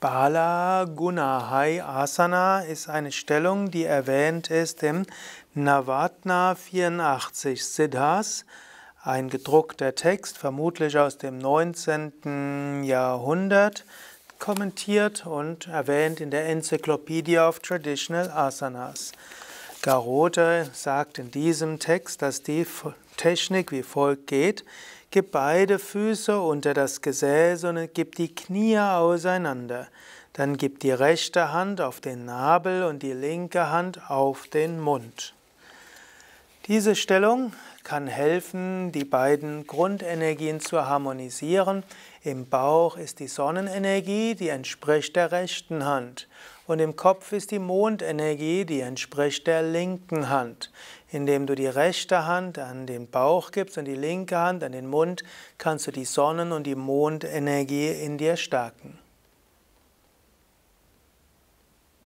Bala Gunahai Asana ist eine Stellung, die erwähnt ist im Navatna 84 Siddhas, ein gedruckter Text, vermutlich aus dem 19. Jahrhundert, kommentiert und erwähnt in der Encyclopedia of Traditional Asanas. Garota sagt in diesem Text, dass die Technik wie folgt geht. Gib beide Füße unter das Gesäß und gib die Knie auseinander. Dann gib die rechte Hand auf den Nabel und die linke Hand auf den Mund. Diese Stellung kann helfen, die beiden Grundenergien zu harmonisieren. Im Bauch ist die Sonnenenergie, die entspricht der rechten Hand. Und im Kopf ist die Mondenergie, die entspricht der linken Hand. Indem du die rechte Hand an den Bauch gibst und die linke Hand an den Mund, kannst du die Sonnen- und die Mondenergie in dir stärken.